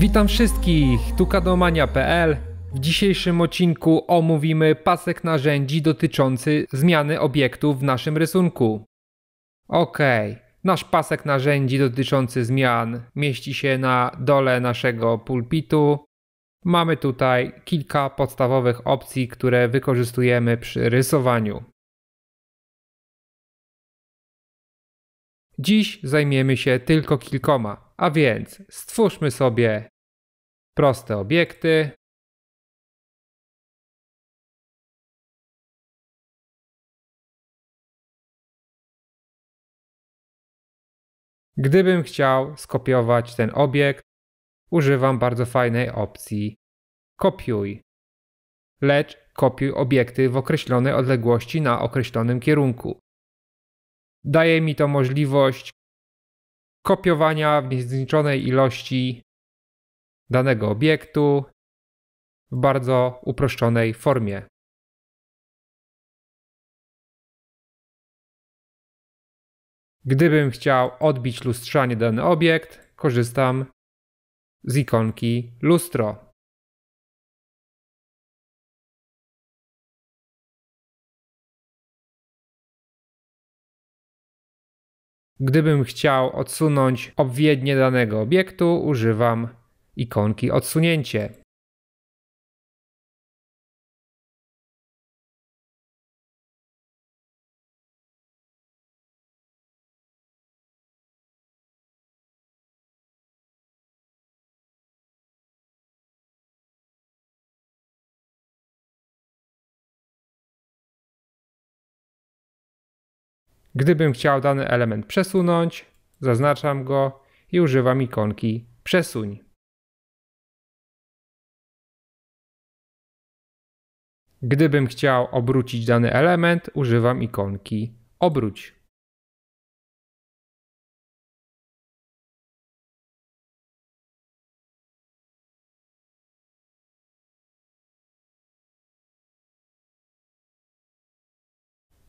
Witam wszystkich, tu kadomania.pl. W dzisiejszym odcinku omówimy pasek narzędzi dotyczący zmiany obiektów w naszym rysunku. Ok, nasz pasek narzędzi dotyczący zmian mieści się na dole naszego pulpitu. Mamy tutaj kilka podstawowych opcji, które wykorzystujemy przy rysowaniu. Dziś zajmiemy się tylko kilkoma. A więc stwórzmy sobie proste obiekty. Gdybym chciał skopiować ten obiekt, używam bardzo fajnej opcji kopiuj. Lecz kopiuj obiekty w określonej odległości na określonym kierunku. Daje mi to możliwość kopiowania w niezliczonej ilości danego obiektu w bardzo uproszczonej formie. Gdybym chciał odbić lustrzanie dany obiekt, korzystam z ikonki lustro. Gdybym chciał odsunąć obwiednie danego obiektu, używam ikonki odsunięcie. Gdybym chciał dany element przesunąć, zaznaczam go i używam ikonki przesuń. Gdybym chciał obrócić dany element, używam ikonki obróć.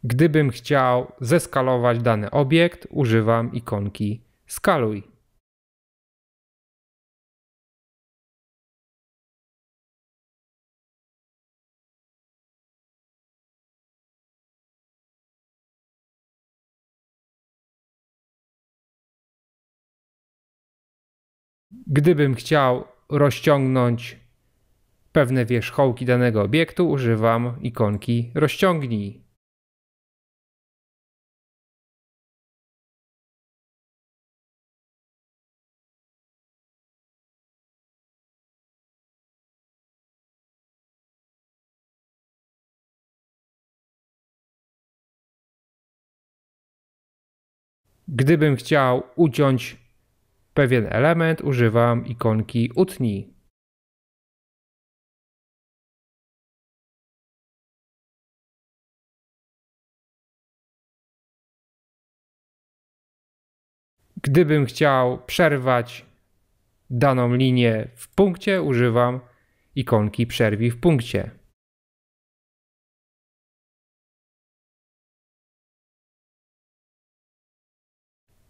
Gdybym chciał zeskalować dany obiekt, używam ikonki skaluj. Gdybym chciał rozciągnąć pewne wierzchołki danego obiektu, używam ikonki rozciągnij. Gdybym chciał uciąć pewien element, używam ikonki utni. Gdybym chciał przerwać daną linię w punkcie, używam ikonki przerwi w punkcie.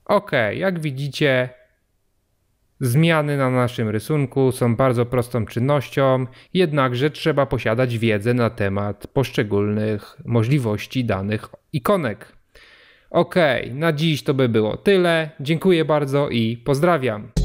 Ok, jak widzicie, zmiany na naszym rysunku są bardzo prostą czynnością, jednakże trzeba posiadać wiedzę na temat poszczególnych możliwości danych ikonek. Ok, na dziś to by było tyle. Dziękuję bardzo i pozdrawiam.